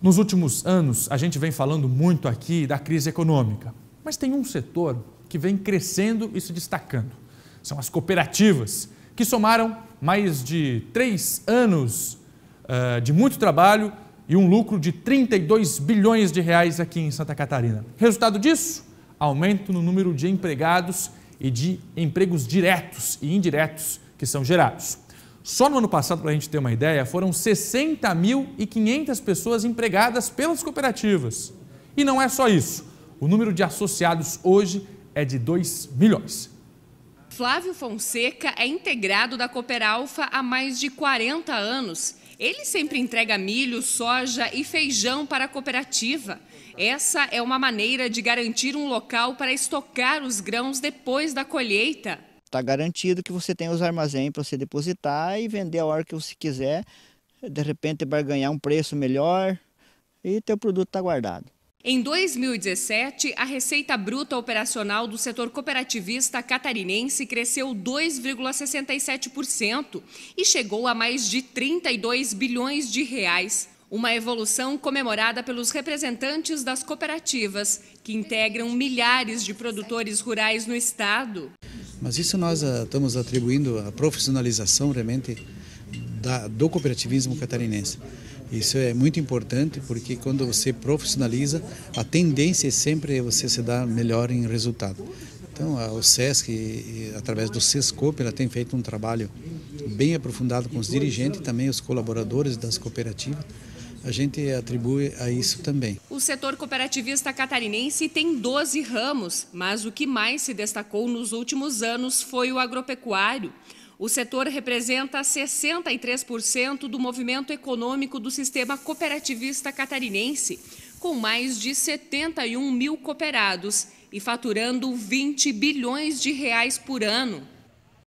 Nos últimos anos, a gente vem falando muito aqui da crise econômica, mas tem um setor que vem crescendo e se destacando. São as cooperativas, que somaram mais de três anos uh, de muito trabalho e um lucro de 32 bilhões de reais aqui em Santa Catarina. Resultado disso? Aumento no número de empregados e de empregos diretos e indiretos que são gerados. Só no ano passado, para a gente ter uma ideia, foram 60.500 pessoas empregadas pelas cooperativas. E não é só isso. O número de associados hoje é de 2 milhões. Flávio Fonseca é integrado da Cooperalfa há mais de 40 anos. Ele sempre entrega milho, soja e feijão para a cooperativa. Essa é uma maneira de garantir um local para estocar os grãos depois da colheita está garantido que você tem os armazéns para você depositar e vender a hora que você quiser. De repente vai ganhar um preço melhor e teu produto está guardado. Em 2017, a receita bruta operacional do setor cooperativista catarinense cresceu 2,67% e chegou a mais de 32 bilhões de reais, uma evolução comemorada pelos representantes das cooperativas, que integram milhares de produtores rurais no estado. Mas isso nós ah, estamos atribuindo à profissionalização realmente da, do cooperativismo catarinense. Isso é muito importante porque quando você profissionaliza, a tendência é sempre você se dar melhor em resultado. Então, ah, o SESC, através do SESCOP, ela tem feito um trabalho bem aprofundado com os dirigentes e também os colaboradores das cooperativas a gente atribui a isso também. O setor cooperativista catarinense tem 12 ramos, mas o que mais se destacou nos últimos anos foi o agropecuário. O setor representa 63% do movimento econômico do sistema cooperativista catarinense, com mais de 71 mil cooperados e faturando 20 bilhões de reais por ano.